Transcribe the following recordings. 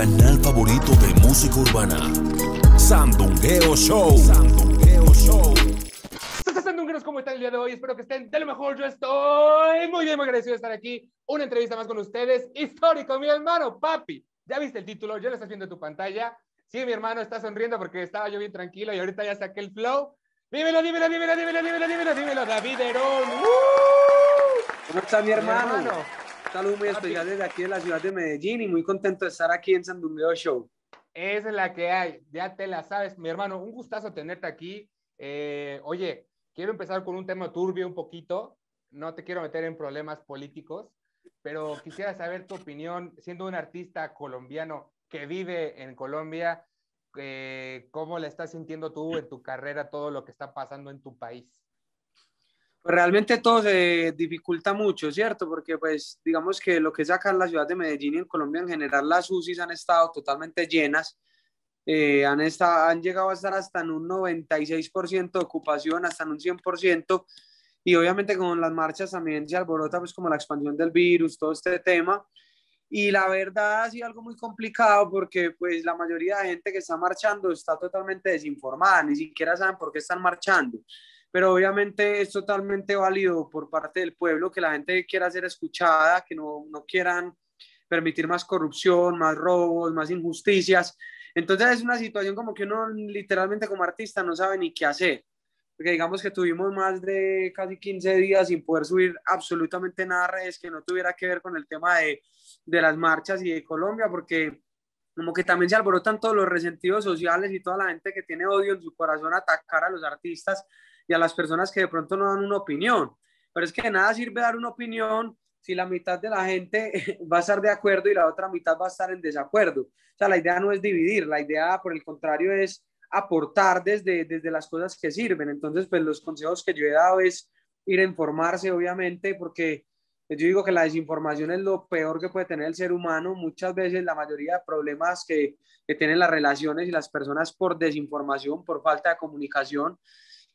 canal favorito de música urbana. Sandungueo Show. Sandungueo Show. Sandungueros, ¿cómo están el día de hoy? Espero que estén de lo mejor. Yo estoy muy bien, muy agradecido de estar aquí. Una entrevista más con ustedes. Histórico, mi hermano, papi. Ya viste el título, ya lo estás viendo en tu pantalla. Sí, mi hermano está sonriendo porque estaba yo bien tranquilo y ahorita ya saqué el flow. Dímelo, dímelo, dímelo, dímelo, dímelo, dímelo, dímelo, David Herón. ¿Cómo está Mi hermano Saludos muy especial desde aquí de la ciudad de Medellín y muy contento de estar aquí en Sandungueo Show. Esa es la que hay, ya te la sabes, mi hermano. Un gustazo tenerte aquí. Eh, oye, quiero empezar con un tema turbio un poquito. No te quiero meter en problemas políticos, pero quisiera saber tu opinión, siendo un artista colombiano que vive en Colombia, eh, ¿cómo la estás sintiendo tú en tu carrera, todo lo que está pasando en tu país? Pues realmente todo se dificulta mucho, ¿cierto? Porque pues digamos que lo que es acá en la ciudad de Medellín y en Colombia en general, las UCIs han estado totalmente llenas, eh, han, estado, han llegado a estar hasta en un 96% de ocupación, hasta en un 100%, y obviamente con las marchas también se alborota pues como la expansión del virus, todo este tema, y la verdad ha sido algo muy complicado porque pues la mayoría de gente que está marchando está totalmente desinformada, ni siquiera saben por qué están marchando pero obviamente es totalmente válido por parte del pueblo que la gente quiera ser escuchada, que no, no quieran permitir más corrupción, más robos, más injusticias. Entonces es una situación como que uno literalmente como artista no sabe ni qué hacer, porque digamos que tuvimos más de casi 15 días sin poder subir absolutamente nada a redes que no tuviera que ver con el tema de, de las marchas y de Colombia, porque como que también se alborotan todos los resentidos sociales y toda la gente que tiene odio en su corazón atacar a los artistas y a las personas que de pronto no dan una opinión. Pero es que de nada sirve dar una opinión si la mitad de la gente va a estar de acuerdo y la otra mitad va a estar en desacuerdo. O sea, la idea no es dividir, la idea por el contrario es aportar desde, desde las cosas que sirven. Entonces, pues los consejos que yo he dado es ir a informarse, obviamente, porque pues, yo digo que la desinformación es lo peor que puede tener el ser humano. Muchas veces la mayoría de problemas que, que tienen las relaciones y las personas por desinformación, por falta de comunicación,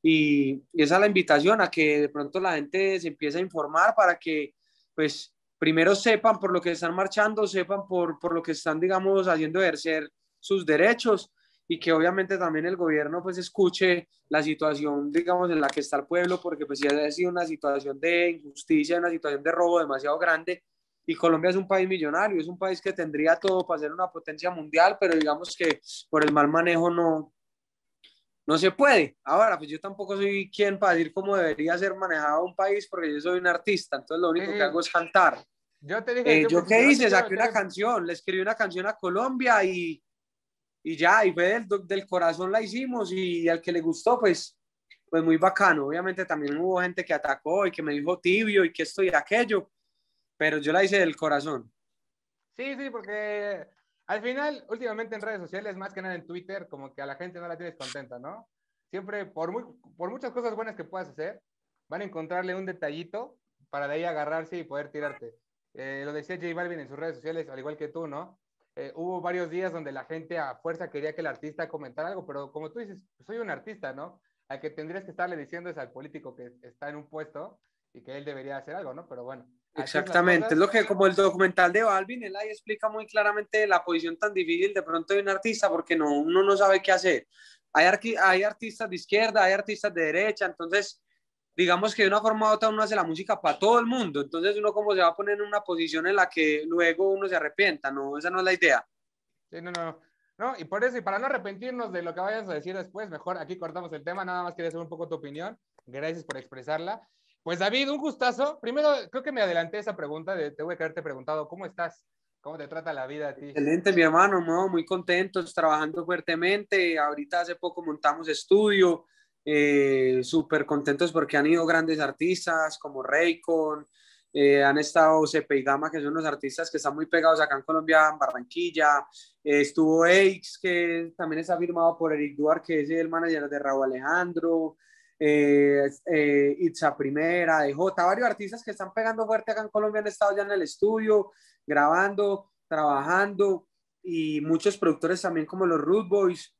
y, esa es la invitación a que de pronto la gente se empiece a informar para que, pues, primero sepan por lo que están marchando, sepan por, lo que están, digamos, haciendo ejercer sus derechos y que obviamente también el gobierno pues escuche la situación, digamos, en la que está el pueblo, porque pues ya ha sido una situación de injusticia, una situación de robo demasiado grande y Colombia es un país millonario, es un país que tendría todo para ser una potencia mundial, pero digamos que por el mal manejo no, no se puede. Ahora, pues yo tampoco soy quien para decir cómo debería ser manejado un país, porque yo soy un artista, entonces lo único que hago es cantar. Yo te dije. Eh, pues, qué hice, saqué una canción, le escribí una canción a Colombia y, y ya, y fue del, del, corazón la hicimos y al que le gustó, pues, pues muy bacano. Obviamente también hubo gente que atacó y que me dijo tibio y que esto y aquello, pero yo la hice del corazón. Sí, sí, porque al final, últimamente en redes sociales, más que nada en Twitter, como que a la gente no la tienes contenta, ¿no? Siempre, por, por muchas cosas buenas que puedas hacer, van a encontrarle un detallito para de ahí agarrarse y poder tirarte. Eh, lo decía J Balvin en sus redes sociales, al igual que tú, ¿no? Eh, hubo varios días donde la gente a fuerza quería que el artista comentara algo, pero como tú dices, pues, soy un artista, ¿no? Al que tendrías que estarle diciendo es al político que está en un puesto y que él debería hacer algo, ¿no? Pero bueno, Exactamente, es lo que como el documental de Balvin, él ahí explica muy claramente la posición tan difícil de pronto de un artista porque no, uno no sabe qué hacer. Hay, hay artistas de izquierda, hay artistas de derecha, entonces digamos que de una forma u otra uno hace la música para todo el mundo, entonces uno como se va a poner en una posición en la que luego uno se arrepienta, no, esa no es la idea. Sí, no, no, no, y por eso, y para no arrepentirnos de lo que vayas a decir después, mejor aquí cortamos el tema, nada más quería saber un poco tu opinión, gracias por expresarla. Pues David, un gustazo. Primero, creo que me adelanté esa pregunta, de, voy que haberte preguntado, ¿cómo estás? ¿Cómo te trata la vida a ti? Excelente, mi hermano, Muy contentos, trabajando fuertemente. Ahorita hace poco montamos estudio, eh, súper contentos porque han ido grandes artistas como Raycon, eh, han estado Sepe y Gama, que son unos artistas que están muy pegados acá en Colombia, en Barranquilla. Eh, estuvo Aix, que también está firmado por Eric Duarte, que es el manager de Raúl Alejandro. Eh, eh, Itza Primera, DJ, varios artistas que están pegando fuerte acá en Colombia han estado ya en el estudio, grabando, trabajando, y muchos productores también como los Root Boys,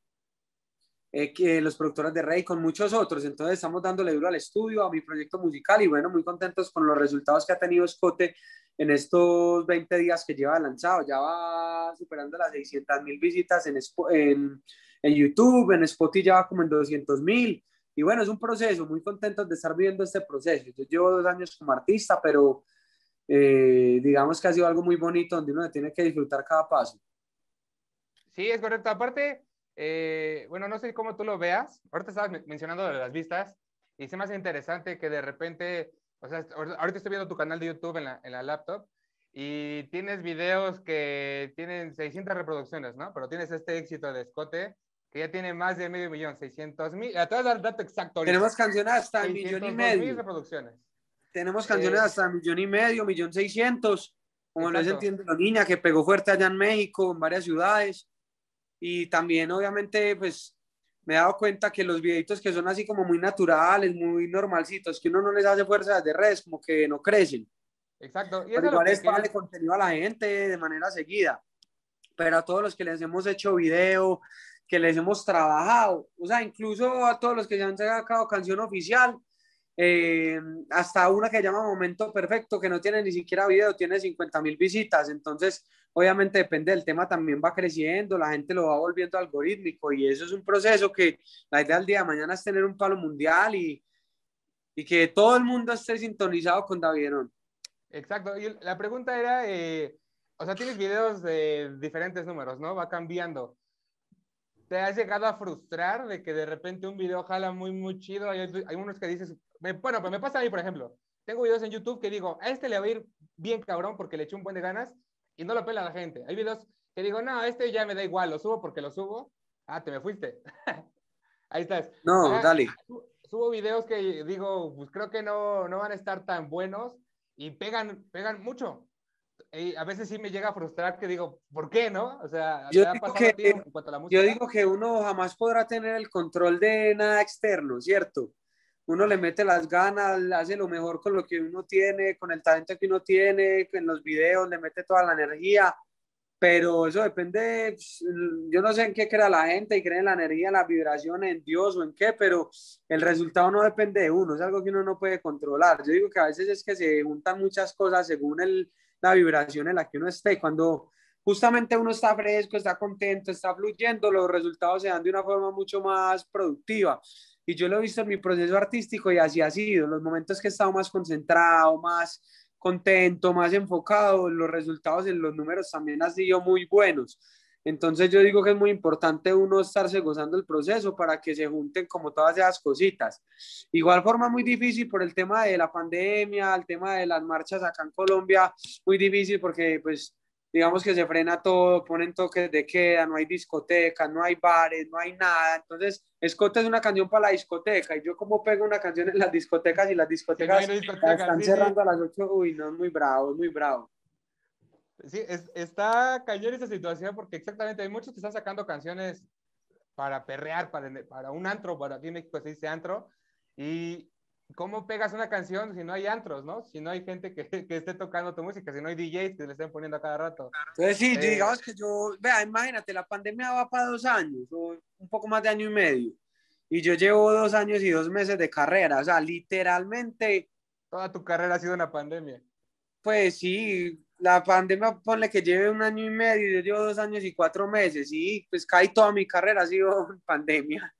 eh, que, los productores de Rey, con muchos otros. Entonces estamos dándole duro al estudio, a mi proyecto musical, y bueno, muy contentos con los resultados que ha tenido Escote en estos 20 días que lleva lanzado. Ya va superando las 600 mil visitas en, en, en YouTube, en Spotify ya va como en 200 mil y bueno, es un proceso, muy contento de estar viviendo este proceso. Yo llevo dos años como artista, pero eh, digamos que ha sido algo muy bonito donde uno tiene que disfrutar cada paso. Sí, es correcto. Aparte, eh, bueno, no sé cómo tú lo veas. Ahorita estabas mencionando las vistas y se me hace interesante que de repente, o sea, ahorita estoy viendo tu canal de YouTube en la, en la laptop y tienes videos que tienen 600 reproducciones, ¿no? Pero tienes este éxito de escote ella ya tiene más de medio millón, 600 mil. a Tenemos canciones hasta millón y medio. Tenemos canciones hasta millón y medio, millón seiscientos. Como lo entiende la niña, que pegó fuerte allá en México, en varias ciudades. Y también, obviamente, pues me he dado cuenta que los videitos que son así como muy naturales, muy normalcitos, que uno no les hace fuerza de redes, como que no crecen. Exacto. Y pues igual es para darle contenido a la gente de manera seguida. Pero a todos los que les hemos hecho video, que les hemos trabajado, o sea, incluso a todos los que ya han sacado canción oficial, eh, hasta una que llama Momento Perfecto, que no tiene ni siquiera video, tiene 50 mil visitas, entonces obviamente depende del tema, también va creciendo, la gente lo va volviendo algorítmico y eso es un proceso que la idea del día de mañana es tener un palo mundial y, y que todo el mundo esté sintonizado con Ron. Exacto, y la pregunta era, eh, o sea, tienes videos de diferentes números, ¿no? Va cambiando. ¿Te has llegado a frustrar de que de repente un video jala muy, muy chido? Hay, unos que dices, bueno, pues me pasa a mí, por ejemplo, tengo videos en YouTube que digo, a este le va a ir bien cabrón porque le eché un buen de ganas y no lo pela la gente. Hay videos que digo, no, este ya me da igual, lo subo porque lo subo. Ah, te me fuiste. Ahí estás. No, dale. Subo videos que digo, pues creo que no, no van a estar tan buenos y pegan, pegan mucho a veces sí me llega a frustrar que digo, ¿por qué no? O sea, yo, digo que, uno jamás podrá tener el control de nada externo, ¿cierto? Uno le mete las ganas, hace lo mejor con lo que uno tiene, con el talento que uno tiene, en los videos, le mete toda la energía, pero eso depende, pues, mm, yo no sé en qué crea la gente y cree en la energía, en la vibración, en Dios o en qué, pero el resultado no depende de uno, es algo que uno no puede controlar. Yo digo que a veces es que se juntan muchas cosas según el, la vibración en la que uno esté. Cuando justamente uno está fresco, está contento, está fluyendo, los resultados se dan de una forma mucho más productiva. Y yo lo he visto en mi proceso artístico y así ha sido. Los momentos que he estado más concentrado, más contento, más enfocado, los resultados en los números también han sido muy buenos. Entonces yo digo que es muy importante uno estarse gozando el proceso para que se junten como todas esas cositas. Igual forma muy difícil por el tema de la pandemia, el tema de las marchas acá en Colombia, muy difícil porque pues digamos que se frena todo, ponen toques de queda, no hay discoteca, no hay bares, no hay nada. Entonces, Escote es una canción para la discoteca y yo como pego una canción en las discotecas y las discotecas, están cerrando a las 8, uy, no, es muy bravo, es muy bravo. Sí, es, está cayendo esa situación porque exactamente hay muchos que están sacando canciones para perrear, para, para un antro, para aquí en México dice antro, y ¿cómo pegas una canción si no hay antros, no? Si no hay gente que, que esté tocando tu música, si no hay DJs que le estén poniendo a cada rato. Pues sí, eh, digamos ah, que yo, vea, imagínate, la pandemia va para dos años, o un poco más de año y medio, y yo llevo dos años y dos meses de carrera, o sea, literalmente... Toda tu carrera ha sido una pandemia. Pues sí, la pandemia, ponle que lleve un año y medio, yo llevo dos años y cuatro meses, y pues caí toda mi carrera, ha sido pandemia.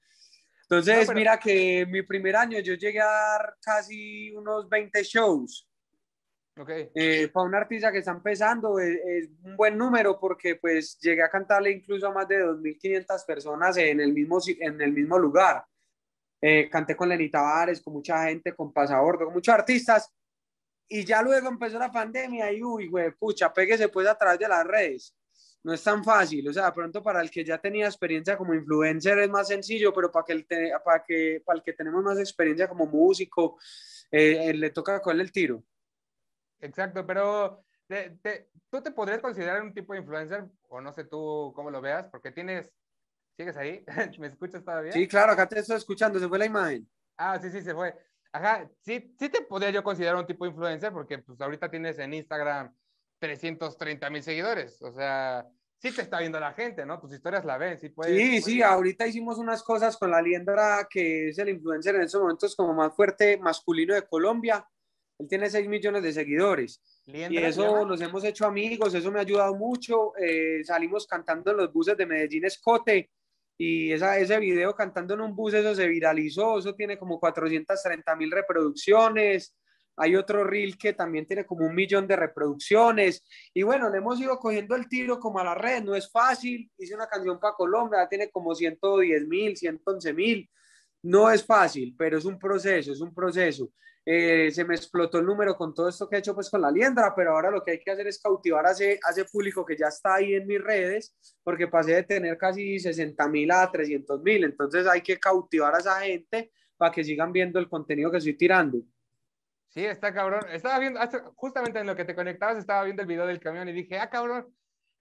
Entonces, mira que mi primer año yo llegué a dar casi unos 20 shows. para eh, un artista que está empezando e, es, un buen número porque pues llegué a cantarle incluso a más de 2.500 personas en el mismo, en el mismo lugar. Eh, canté con Lenita Vares, con mucha gente, con Pasabordo, con muchos artistas y ya luego empezó la pandemia y uy, güey, pucha, péguese pues a través de las redes. No es tan fácil, o sea, pronto para el que ya tenía experiencia como influencer es más sencillo, pero para, que el, para, que, para el que tenemos más experiencia como músico, eh, le toca con el tiro. Exacto, pero tú te podrías considerar un tipo de influencer, o no sé tú cómo lo veas, porque tienes. ¿Sigues ahí? ¿Me escuchas todavía? Sí, claro, acá te estoy escuchando, se fue la imagen. Ah, sí, sí, se fue. Ajá, sí, sí te podría yo considerar un tipo de influencer porque pues ahorita tienes en Instagram 330 mil seguidores, o sea, sí te está viendo la gente, ¿no? Tus historias la ven, sí puede Sí, sí, ahorita hicimos unas cosas con la Liendra, que es el influencer en esos momentos como más fuerte masculino de Colombia, él tiene 6 millones de seguidores. y eso nos hemos hecho amigos, eso me ha ayudado mucho, eh, salimos cantando en los buses de Medellín Escote, y ese video cantando en un bus, eso se viralizó, eso tiene como 430 mil reproducciones. Hay otro reel que también tiene como un millón de reproducciones. Y bueno, le hemos ido cogiendo el tiro como a la red, no es fácil. Hice una canción para Colombia, tiene como 110 mil, 111 mil. No es fácil, pero es un proceso, es un proceso. Eh, se me explotó el número con todo esto que he hecho pues con la liendra, pero ahora lo que hay que hacer es cautivar a ese, público que ya está ahí en mis redes, porque pasé de tener casi 60 mil a 300 mil, entonces hay que cautivar a esa gente para que sigan viendo el contenido que estoy tirando. Sí, está cabrón. Estaba viendo, justamente en lo que te conectabas, estaba viendo el video del camión y dije, ah, cabrón,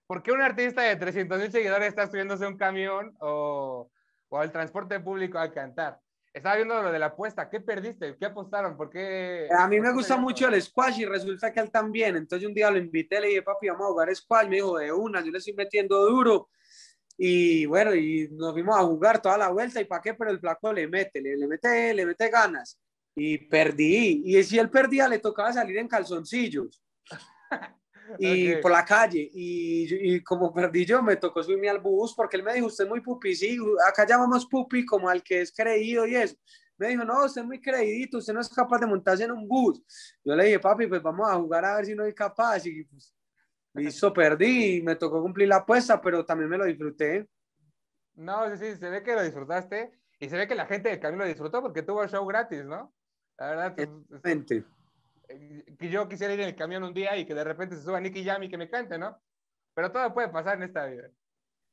¿por qué un artista de 300 mil seguidores está subiéndose a un camión o, o al transporte público a cantar? Estaba viendo lo de la apuesta. ¿Qué perdiste? ¿Qué apostaron? ¿Por qué? A mí me gusta mucho el squash y resulta que él también. Entonces un día lo invité, le dije, papi, vamos a jugar squash. Me dijo, de una, yo le estoy metiendo duro. Y bueno, y nos fuimos a jugar toda la vuelta. ¿Y para qué? Pero el flaco le mete, le, le, mete, le mete ganas. Y perdí. Y si él perdía, le tocaba salir en calzoncillos. y por la calle. Y, como perdí yo, me tocó subirme al bus porque él me dijo, usted es muy pupi, sí, acá llamamos pupi como al que es creído y eso. Me dijo, no, usted es muy creidito, usted no es capaz de montarse en un bus. Yo le dije, papi, pues vamos a jugar a ver si no es capaz. Y pues, perdí me tocó cumplir la apuesta, pero también me lo disfruté. No, sí, sí, se ve que lo disfrutaste y se ve que la gente del camino lo disfrutó porque tuvo el show gratis, ¿no? La verdad, gente pues, eh, que yo quisiera ir en el camión un día y que de repente se suba Nicky Jam y que me cante, ¿no? Pero todo puede pasar en esta vida.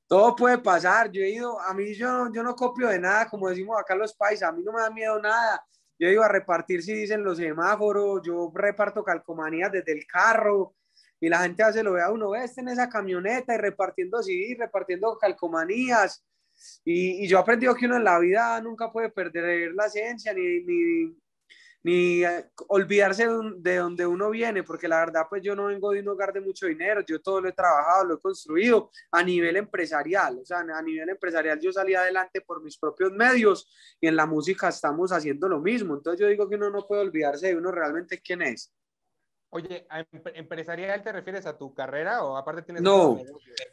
Todo puede pasar. Yo he ido, a mí yo, yo no copio de nada, como decimos acá los países, a mí no me da miedo nada. Yo iba a repartir si dicen los semáforos, yo reparto calcomanías desde el carro y la gente hace lo a uno, ve, este en esa camioneta y repartiendo CD, repartiendo calcomanías. Y, yo he aprendido que uno en la vida nunca puede perder la esencia ni, ni, ni eh, olvidarse de donde uno viene, porque la verdad, pues yo no vengo de un hogar de mucho dinero, yo todo lo he trabajado, lo he construido a nivel empresarial, o sea, a nivel empresarial yo salí adelante por mis propios medios y en la música estamos haciendo lo mismo, entonces yo digo que uno no puede olvidarse de uno realmente quién es. Oye, empresarial te refieres a tu carrera o aparte tienes... No, o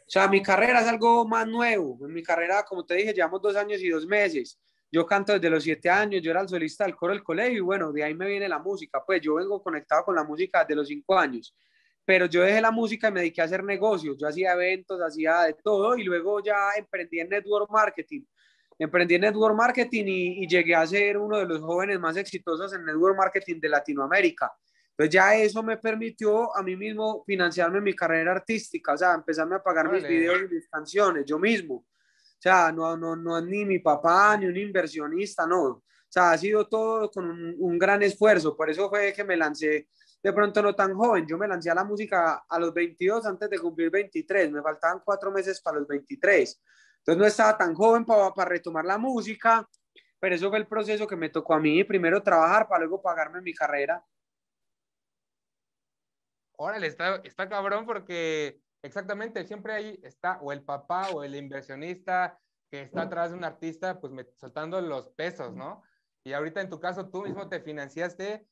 sea, mi carrera es algo más nuevo, en mi carrera, como te dije, llevamos dos años y dos meses yo canto desde los siete años, yo era el solista del coro del colegio y bueno, de ahí me viene la música, pues yo vengo conectado con la música desde los cinco años, pero yo dejé la música y me dediqué a hacer negocios, yo hacía eventos, hacía de todo y luego ya emprendí en network marketing, emprendí en network marketing y, llegué a ser uno de los jóvenes más exitosos en network marketing de Latinoamérica. Entonces ya eso me permitió a mí mismo financiarme mi carrera artística, o sea, empezarme a pagar mis videos y mis canciones yo mismo. O sea, no, no, no es ni mi papá, ni un inversionista, no. O sea, ha sido todo con un, gran esfuerzo. Por eso fue que me lancé de pronto no tan joven. Yo me lancé a la música a los 22 antes de cumplir 23. Me faltaban cuatro meses para los 23. Entonces no estaba tan joven para, retomar la música, pero eso fue el proceso que me tocó a mí. Primero trabajar para luego pagarme mi carrera. Órale, está, está cabrón porque Exactamente, siempre ahí está o el papá o el inversionista que está atrás de un artista, pues me, soltando los pesos, ¿no? Y ahorita en tu caso tú mismo te financiaste,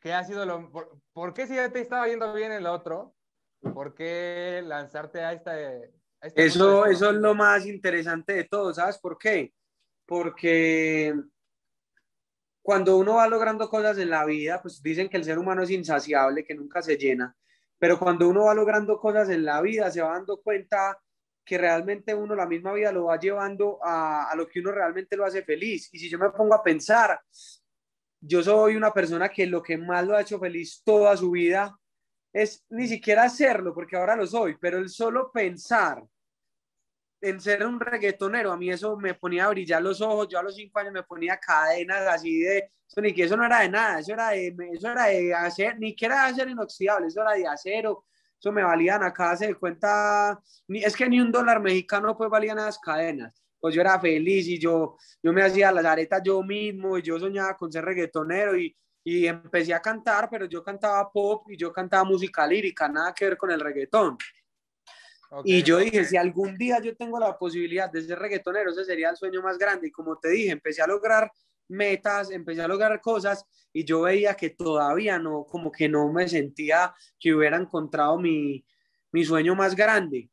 ¿qué ha sido lo... Por, qué si ya te estaba yendo bien el otro? ¿Por qué lanzarte a esta... Este eso, eso es lo más interesante de todo, ¿sabes por qué? Porque cuando uno va logrando cosas en la vida, pues dicen que el ser humano es insaciable, que nunca se llena. Pero cuando uno va logrando cosas en la vida, se va dando cuenta que realmente uno la misma vida lo va llevando a, lo que uno realmente lo hace feliz. Y si yo me pongo a pensar, yo soy una persona que lo que más lo ha hecho feliz toda su vida es ni siquiera hacerlo, porque ahora lo soy, pero el solo pensar en ser un reggaetonero, a mí eso me ponía a brillar los ojos, yo a los cinco años me ponía cadenas así de, eso ni que eso no era de nada, eso era de, eso era de hacer, ni que era de acero inoxidable, eso era de acero, eso me valían acá, se de cuenta, es que ni un dólar mexicano pues valían las cadenas, pues yo era feliz y yo, yo me hacía las aretas yo mismo y yo soñaba con ser reggaetonero y, y empecé a cantar, pero yo cantaba pop y yo cantaba música lírica, nada que ver con el reggaetón. Y yo dije, si algún día yo tengo la posibilidad de ser reggaetonero, ese sería el sueño más grande. Y como te dije, empecé a lograr metas, empecé a lograr cosas y yo veía que todavía no, como que no me sentía que hubiera encontrado mi, mi sueño más grande.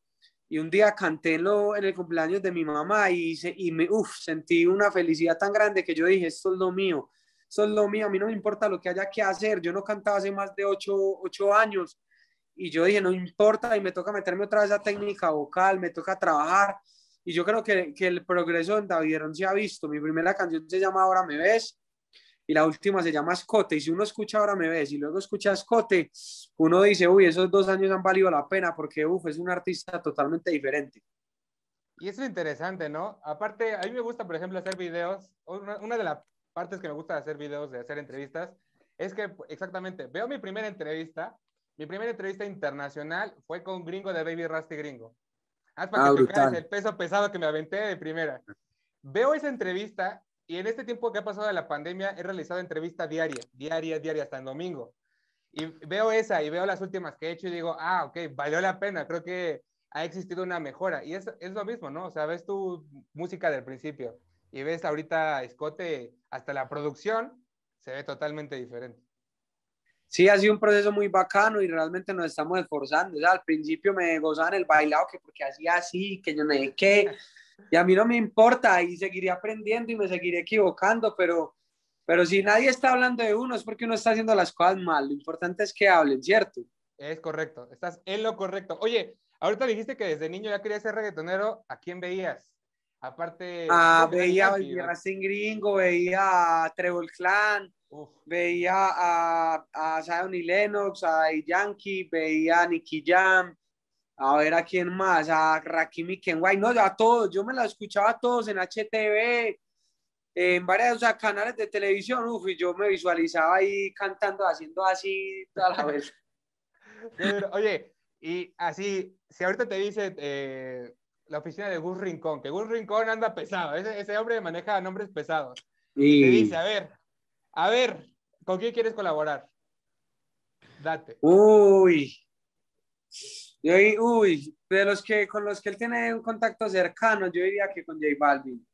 Y un día canté en, el cumpleaños de mi mamá y, y me, uf, sentí una felicidad tan grande que yo dije, esto es lo mío, esto es lo mío, a mí no me importa lo que haya que hacer. Yo no cantaba hace más de ocho, ocho años y yo dije, no importa, y me toca meterme otra vez a técnica vocal, me toca trabajar. Y yo creo que, que el progreso en David Herón se ha visto. Mi primera canción se llama Ahora me ves y la última se llama Escote. Y si uno escucha Ahora me ves y luego escucha Escote, uno dice, uy, esos dos años han valido la pena porque, uff, es un artista totalmente diferente. Y eso es interesante, ¿no? Aparte, a mí me gusta, por ejemplo, hacer videos. Una, una de las partes que me gusta de hacer videos, de hacer entrevistas, es que exactamente veo mi primera entrevista mi primera entrevista internacional fue con Gringo de Baby Rasty Gringo. Haz para ah, que te el peso pesado que me aventé de primera. Veo esa entrevista y en este tiempo que ha pasado de la pandemia he realizado entrevista diaria, diaria, diaria, hasta el domingo. Y veo esa y veo las últimas que he hecho y digo, ah, ok, valió la pena, creo que ha existido una mejora. Y es, es lo mismo, ¿no? O sea, ves tu música del principio y ves ahorita Escote, hasta la producción se ve totalmente diferente sí ha sido un proceso muy bacano y realmente nos estamos esforzando. al principio me gozaban el bailado que porque hacía así, que yo no sé qué. Y a mí no me importa y seguiría aprendiendo y me seguiré equivocando, pero, pero si nadie está hablando de uno es porque uno está haciendo las cosas mal. Lo importante es que hablen, ¿cierto? Es correcto, estás en lo correcto. Oye, ahorita dijiste que desde niño ya querías ser reggaetonero. ¿A quién veías? Aparte... Ah, veía a Racing Gringo, veía a Trebol Clan, veía a, a Zion y Lennox, a Yankee, veía a Nicky Jam, a ver a quién más, a Rakim y Kenway, no, a todos, yo me la escuchaba a todos en HTV, en varios canales de televisión, uf, y yo me visualizaba ahí cantando, haciendo así toda la vez. oye, y así, si ahorita te dice eh, la oficina de Gus Rincón, que Gus Rincón anda pesado, ese, hombre maneja nombres pesados. Y... dice, a ver, a ver, ¿con quién quieres colaborar? Date. Uy. uy, de los que con los que él tiene un contacto cercano, yo diría que con J Balvin.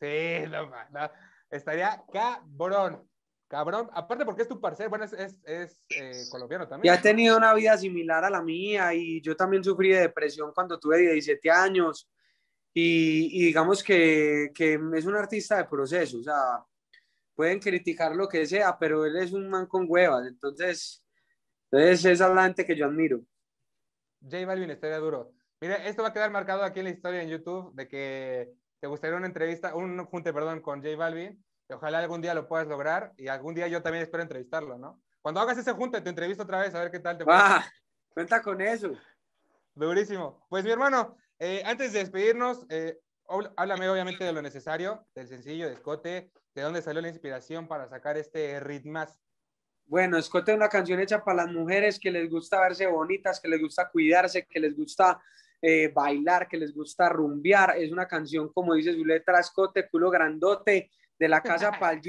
Sí, no, no. estaría cabrón. Cabrón, aparte porque es tu parcero, bueno, es, eh, colombiano también. Y ha tenido una vida similar a la mía y yo también sufrí de depresión cuando tuve 17 años y, digamos que, que, es un artista de proceso, o sea, pueden criticar lo que sea, pero él es un man con huevas, entonces, entonces es adelante que yo admiro. J Balvin estaría duro. Mira, esto va a quedar marcado aquí en la historia en YouTube de que te gustaría una entrevista, un junte, perdón, con J Balvin. Y ojalá algún día lo puedas lograr y algún día yo también espero entrevistarlo, ¿no? Cuando hagas ese junte, te entrevisto otra vez a ver qué tal te va. Ah, cuenta con eso. Durísimo. Pues mi hermano, eh, antes de despedirnos, eh, háblame obviamente de lo necesario, del sencillo, de escote, ¿De dónde salió la inspiración para sacar este ritmas? Bueno, Escote es una canción hecha para las mujeres que les gusta verse bonitas, que les gusta cuidarse, que les gusta eh, bailar, que les gusta rumbear. Es una canción, como dice su letra, escote, culo grandote, de la casa pa'l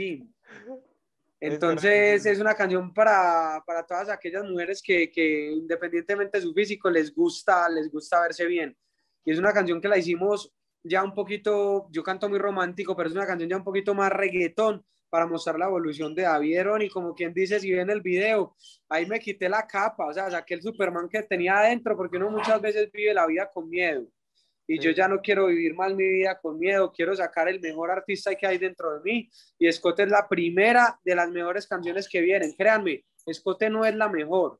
Entonces es una canción para, para todas aquellas mujeres que, que, independientemente de su físico les gusta, les gusta verse bien. Y es una canción que la hicimos ya un poquito, yo canto muy romántico, pero es una canción ya un poquito más reggaetón para mostrar la evolución de Davieron y como quien dice, si ven el video, ahí me quité la capa, o sea, saqué el Superman que tenía adentro, porque uno muchas veces vive la vida con miedo. Y yo ya no quiero vivir más mi vida con miedo, quiero sacar el mejor artista que hay dentro de mí. Y Scott es la primera de las mejores canciones que vienen. Créanme, Scott no es la mejor.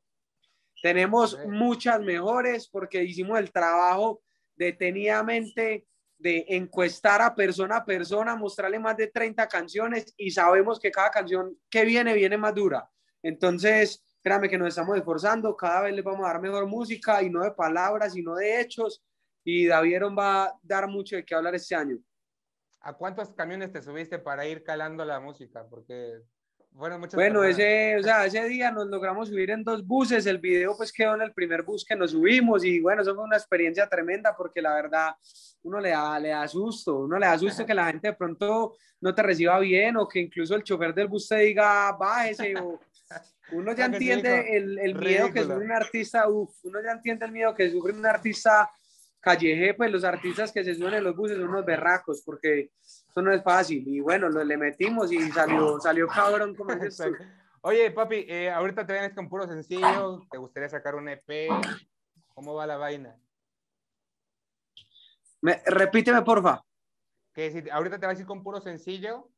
Tenemos muchas mejores porque hicimos el trabajo detenidamente de encuestar a persona a persona, mostrarle más de 30 canciones y sabemos que cada canción que viene viene más dura. Entonces, créame que nos estamos esforzando, cada vez les vamos a dar mejor música y no de palabras, sino de hechos. Y Davieron va a dar mucho de qué hablar este año. ¿A cuántos camiones te subiste para ir calando la música? Porque bueno, ese, o sea, ese día nos logramos subir en dos buses, el video pues quedó en el primer bus que nos subimos y bueno, eso fue una experiencia tremenda porque la verdad uno le da, le da susto, uno le da susto que la gente de pronto no te reciba bien o que incluso el chofer del bus te diga bájese uno ya entiende el, el miedo que sufre un artista, uno ya entiende el miedo que sufre un artista calleje, pues los artistas que se suben en los buses son unos berracos porque eso no es fácil. Y bueno, lo le metimos y salió, salió cabrón Oye, papi, eh, ahorita te vienes con puro sencillo, ¿te gustaría sacar un EP? ¿Cómo va la vaina? Me, repíteme, porfa. Que ahorita te vas a ir con puro sencillo.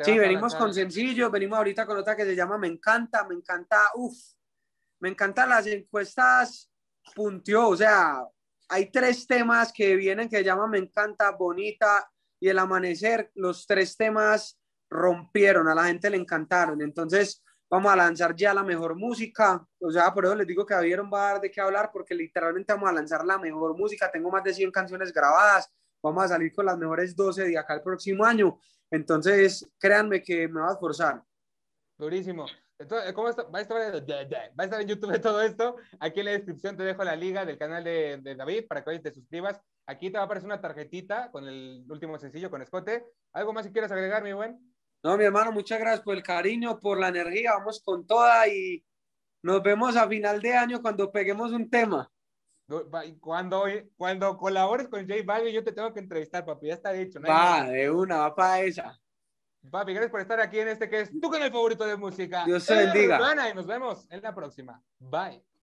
sí, venimos con sencillo, venimos ahorita con otra que se llama Me encanta, me encanta, uff, me encantan las encuestas, puntió. o sea, hay tres temas que vienen que se llaman Me encanta, Bonita y El Amanecer, los tres temas rompieron, a la gente le encantaron. Entonces, vamos a lanzar ya la mejor música. O sea, por eso les digo que Vieron va a dar de qué hablar, porque literalmente vamos a lanzar la mejor música. Tengo más de 100 canciones grabadas. Vamos a salir con las mejores 12 de acá el próximo año. Entonces, créanme que me va a esforzar. Durísimo. Entonces, eh, ¿cómo Va, a estar, eh, va a estar en YouTube todo esto. Aquí en la descripción te dejo la liga del canal de, de David para que hoy te suscribas Aquí te va a aparecer una tarjetita con el último sencillo, con escote. ¿Algo más que quieras agregar, mi buen? No, mi hermano, muchas gracias por el cariño, por la energía. Vamos con toda y nos vemos a final de año cuando peguemos un tema. Cuando, cuando colabores con Jay Balvin, yo te tengo que entrevistar, papi. Ya está dicho. ¿no? Va, de una, va para esa. Papi, gracias por estar aquí en este que es tu el favorito de música. Dios te bendiga. Y nos vemos en la próxima. Bye.